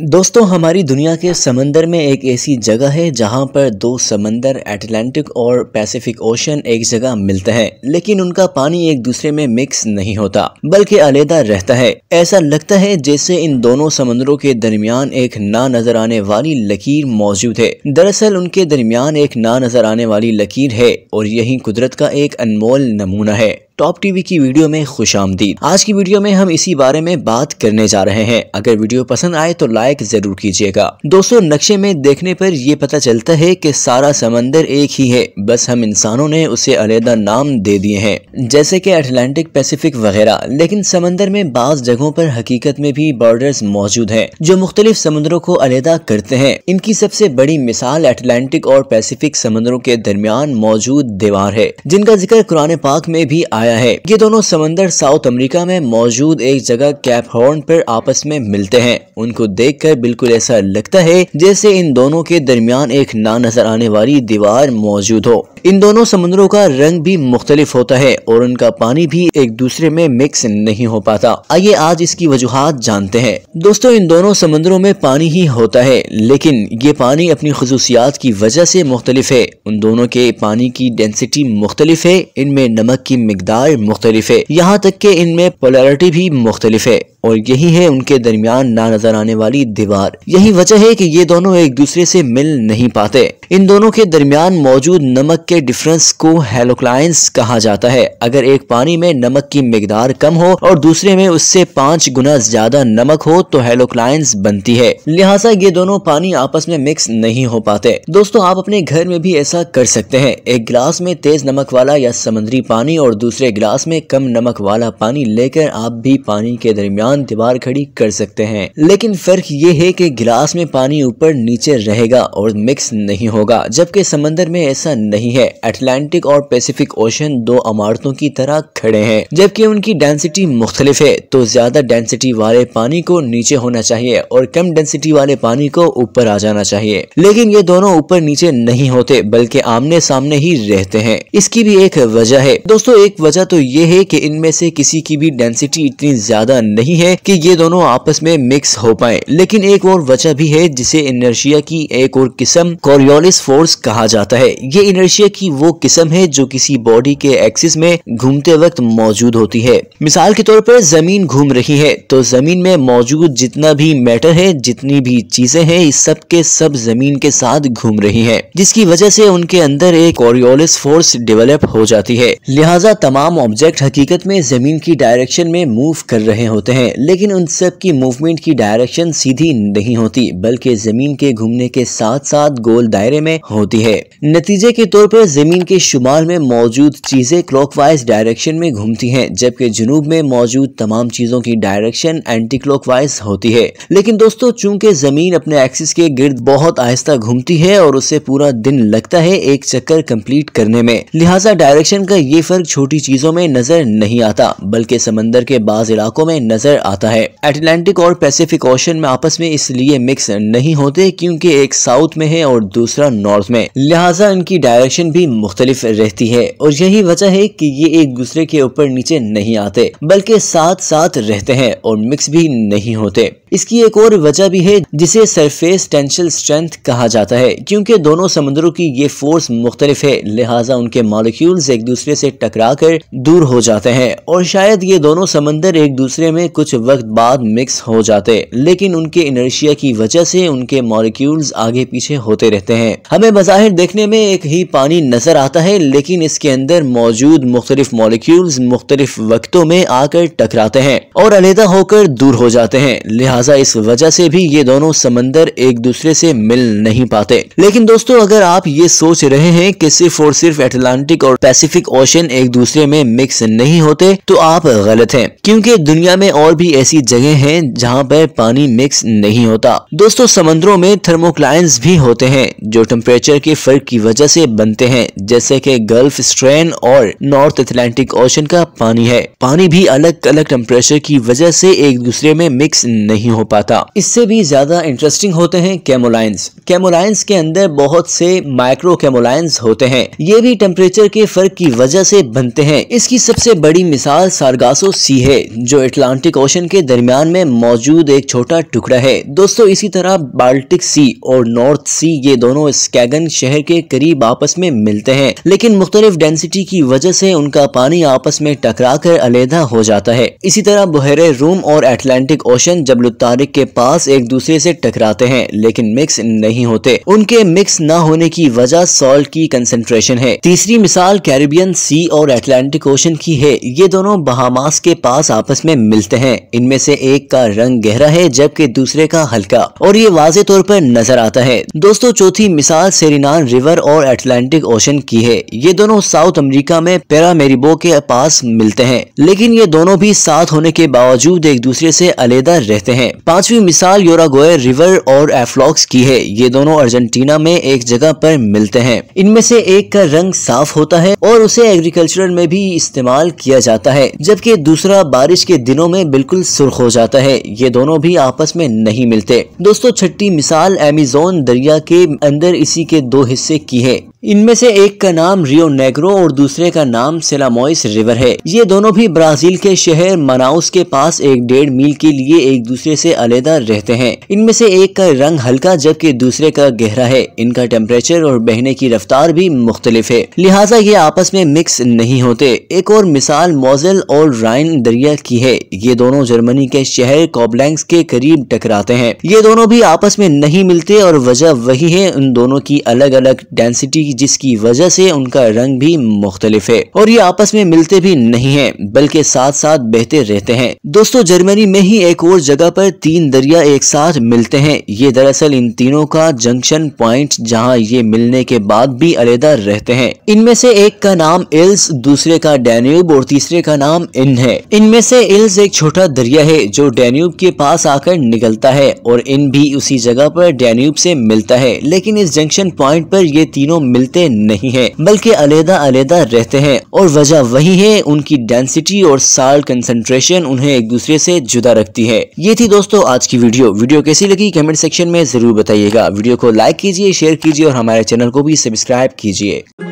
दोस्तों हमारी दुनिया के समंदर में एक ऐसी जगह है जहां पर दो समंदर एटलांटिक और पैसिफिक ओशन एक जगह मिलते हैं लेकिन उनका पानी एक दूसरे में मिक्स नहीं होता बल्कि अलहदा रहता है ऐसा लगता है जैसे इन दोनों समंदरों के दरमियान एक ना नजर आने वाली लकीर मौजूद है दरअसल उनके दरमियान एक ना नजर आने वाली लकीर है और यही कुदरत का एक अनमोल नमूना है टॉप टीवी की वीडियो में खुश आज की वीडियो में हम इसी बारे में बात करने जा रहे हैं अगर वीडियो पसंद आए तो लाइक जरूर कीजिएगा दोस्तों नक्शे में देखने पर ये पता चलता है कि सारा समंदर एक ही है बस हम इंसानों ने उसे अलहदा नाम दे दिए हैं जैसे कि अटलांटिक पैसिफिक वगैरह लेकिन समंदर में बास जगहों पर हकीकत में भी बॉर्डर मौजूद है जो मुख्तलिफ समुद्रों को अलहदा करते हैं इनकी सबसे बड़ी मिसाल अटलांटिक और पैसिफिक समंदरों के दरमियान मौजूद दीवार है जिनका जिक्र कुरान पाक में भी आया आया है ये दोनों समंदर साउथ अमेरिका में मौजूद एक जगह कैप हॉर्न पर आपस में मिलते हैं उनको देखकर बिल्कुल ऐसा लगता है जैसे इन दोनों के दरमियान एक ना नजर आने वाली दीवार मौजूद हो इन दोनों समुद्रों का रंग भी मुख्तलिफ होता है और उनका पानी भी एक दूसरे में मिक्स नहीं हो पाता आइए आज इसकी वजूहत जानते हैं दोस्तों इन दोनों समुद्रों में पानी ही होता है लेकिन ये पानी अपनी खसूसियात की वजह से मुख्तलिफ है उन दोनों के पानी की डेंसिटी मुख्तलिफ है इनमें नमक की मकदार किरदार मुख्तलिफ है यहाँ तक के इनमें पोलरिटी भी मुख्तलिफ है और यही है उनके दरमियान ना नजर आने वाली दीवार यही वजह है कि ये दोनों एक दूसरे से मिल नहीं पाते इन दोनों के दरमियान मौजूद नमक के डिफरेंस को हेलोक्लाइंस कहा जाता है अगर एक पानी में नमक की मकदार कम हो और दूसरे में उससे पाँच गुना ज्यादा नमक हो तो हेलोक्लाइंस बनती है लिहाजा ये दोनों पानी आपस में मिक्स नहीं हो पाते दोस्तों आप अपने घर में भी ऐसा कर सकते हैं एक गिलास में तेज नमक वाला या समुद्री पानी और दूसरे गिलास में कम नमक वाला पानी लेकर आप भी पानी के दरमियान दरमियान दीवार खड़ी कर सकते हैं लेकिन फर्क ये है कि गिलास में पानी ऊपर नीचे रहेगा और मिक्स नहीं होगा जबकि समंदर में ऐसा नहीं है अटलांटिक और पैसिफिक ओशन दो अमारतों की तरह खड़े हैं जबकि उनकी डेंसिटी मुख्तलिफ है तो ज्यादा डेंसिटी वाले पानी को नीचे होना चाहिए और कम डेंसिटी वाले पानी को ऊपर आ जाना चाहिए लेकिन ये दोनों ऊपर नीचे नहीं होते बल्कि आमने सामने ही रहते हैं इसकी भी एक वजह है दोस्तों एक वजह तो ये है कि इनमें से किसी की भी डेंसिटी इतनी ज्यादा नहीं है है कि ये दोनों आपस में मिक्स हो पाए लेकिन एक और वजह भी है जिसे इनर्शिया की एक और किस्म कोरियोलिस फोर्स कहा जाता है ये इनर्शिया की वो किस्म है जो किसी बॉडी के एक्सिस में घूमते वक्त मौजूद होती है मिसाल के तौर पर जमीन घूम रही है तो जमीन में मौजूद जितना भी मैटर है जितनी भी चीजें हैं इस सब के सब जमीन के साथ घूम रही है जिसकी वजह से उनके अंदर एक कोरियोलिस फोर्स डेवलप हो जाती है लिहाजा तमाम ऑब्जेक्ट हकीकत में जमीन की डायरेक्शन में मूव कर रहे होते हैं हैं लेकिन उन सब की मूवमेंट की डायरेक्शन सीधी नहीं होती बल्कि जमीन के घूमने के साथ साथ गोल दायरे में होती है नतीजे के तौर पर जमीन के शुमाल में मौजूद चीजें क्लॉकवाइज डायरेक्शन में घूमती हैं जबकि जुनूब में मौजूद तमाम चीजों की डायरेक्शन एंटी क्लॉकवाइज होती है लेकिन दोस्तों चूंकि जमीन अपने एक्सिस के गिर्द बहुत आहिस्ता घूमती है और उसे पूरा दिन लगता है एक चक्कर कंप्लीट करने में लिहाजा डायरेक्शन का ये फर्क छोटी चीजों में नजर नहीं आता बल्कि समंदर के बाज इलाकों में नजर आता है अटलांटिक और पैसिफिक ओशन में आपस में इसलिए मिक्स नहीं होते क्योंकि एक साउथ में है और दूसरा नॉर्थ में लिहाजा इनकी डायरेक्शन भी मुख्तलिफ रहती है और यही वजह है कि ये एक दूसरे के ऊपर नीचे नहीं आते बल्कि साथ साथ रहते हैं और मिक्स भी नहीं होते इसकी एक और वजह भी है जिसे सरफेस टेंशन स्ट्रेंथ कहा जाता है क्योंकि दोनों समुद्रों की ये फोर्स मुख्तलिफ है लिहाजा उनके मॉलिक्यूल एक दूसरे से टकरा कर दूर हो जाते हैं और शायद ये दोनों समंदर एक दूसरे में कुछ कुछ वक्त बाद मिक्स हो जाते लेकिन उनके इनर्शिया की वजह से उनके मॉलिक्यूल्स आगे पीछे होते रहते हैं हमें बाहर देखने में एक ही पानी नजर आता है लेकिन इसके अंदर मौजूद मुख्तलिफ मॉलिक्यूल्स मुख्तलिफ वक्तों में आकर टकराते हैं और अलहदा होकर दूर हो जाते हैं लिहाजा इस वजह से भी ये दोनों समंदर एक दूसरे से मिल नहीं पाते लेकिन दोस्तों अगर आप ये सोच रहे हैं कि सिर्फ और सिर्फ एटलांटिक और पैसिफिक ओशन एक दूसरे में मिक्स नहीं होते तो आप गलत हैं क्योंकि दुनिया में और और भी ऐसी जगह हैं जहां पर पानी मिक्स नहीं होता दोस्तों समुद्रों में थर्मोक्लाइंस भी होते हैं जो टेम्परेचर के फर्क की वजह से बनते हैं जैसे कि गल्फ स्ट्रेन और नॉर्थ अटलांटिक ओशन का पानी है पानी भी अलग अलग टेम्परेचर की वजह से एक दूसरे में मिक्स नहीं हो पाता इससे भी ज्यादा इंटरेस्टिंग होते हैं कैमोलाइंस कैमोलाइंस के अंदर बहुत से माइक्रो कैमोलाइंस होते हैं ये भी टेम्परेचर के फर्क की वजह से बनते हैं इसकी सबसे बड़ी मिसाल सारगासो सी है जो अटलांटिक ओशन के दरमियान में मौजूद एक छोटा टुकड़ा है दोस्तों इसी तरह बाल्टिक सी और नॉर्थ सी ये दोनों स्कैगन शहर के करीब आपस में मिलते हैं लेकिन मुख्तलिफ डेंसिटी की वजह से उनका पानी आपस में टकरा कर अलहदा हो जाता है इसी तरह बहरे रूम और अटलांटिक ओशन जबल तारिक के पास एक दूसरे से टकराते हैं लेकिन मिक्स नहीं होते उनके मिक्स न होने की वजह सॉल्ट की कंसेंट्रेशन है तीसरी मिसाल कैरिबियन सी और अटलांटिक ओशन की है ये दोनों बहामास के पास आपस में मिलते हैं हैं इनमें से एक का रंग गहरा है जबकि दूसरे का हल्का और ये वाजे तौर पर नजर आता है दोस्तों चौथी मिसाल सेरिनान रिवर और अटलांटिक ओशन की है ये दोनों साउथ अमेरिका में पेरामेरिबो के पास मिलते हैं लेकिन ये दोनों भी साथ होने के बावजूद एक दूसरे से अलहदा रहते हैं पांचवी मिसाल योरागोए रिवर और एफ्लॉक्स की है ये दोनों अर्जेंटीना में एक जगह पर मिलते हैं इनमें से एक का रंग साफ होता है और उसे एग्रीकल्चर में भी इस्तेमाल किया जाता है जबकि दूसरा बारिश के दिनों में बिल्कुल सुर्ख हो जाता है ये दोनों भी आपस में नहीं मिलते दोस्तों छठी मिसाल एमेजोन दरिया के अंदर इसी के दो हिस्से की है इनमें से एक का नाम रियो नेग्रो और दूसरे का नाम सेलामोइस रिवर है ये दोनों भी ब्राजील के शहर मनाउस के पास एक डेढ़ मील के लिए एक दूसरे से अलहदा रहते हैं इनमें से एक का रंग हल्का जबकि दूसरे का गहरा है इनका टेम्परेचर और बहने की रफ्तार भी मुख्तलिफ है लिहाजा ये आपस में मिक्स नहीं होते एक और मिसाल मोजल और राइन दरिया की है ये दोनों जर्मनी के शहर कॉबलैंग्स के करीब टकराते हैं ये दोनों भी आपस में नहीं मिलते और वजह वही है उन दोनों की अलग अलग डेंसिटी जिसकी वजह से उनका रंग भी मुख्तलिफ है और ये आपस में मिलते भी नहीं है बल्कि साथ साथ बहते रहते हैं दोस्तों जर्मनी में ही एक और जगह पर तीन दरिया एक साथ मिलते हैं ये दरअसल इन तीनों का जंक्शन प्वाइंट जहाँ ये मिलने के बाद भी अलहदा रहते हैं इनमें से एक का नाम इल्स दूसरे का डेन्यूब और तीसरे का नाम इन है इनमें से इल्स एक छोटा दरिया है जो डेन्यूब के पास आकर निकलता है और इन भी उसी जगह पर डेन्यूब से मिलता है लेकिन इस जंक्शन पॉइंट पर ये तीनों मिल मिलते नहीं है बल्कि अलहदा अलहदा रहते हैं और वजह वही है उनकी डेंसिटी और साल्ट कंसेंट्रेशन उन्हें एक दूसरे से जुदा रखती है ये थी दोस्तों आज की वीडियो वीडियो कैसी लगी कमेंट सेक्शन में जरूर बताइएगा वीडियो को लाइक कीजिए शेयर कीजिए और हमारे चैनल को भी सब्सक्राइब कीजिए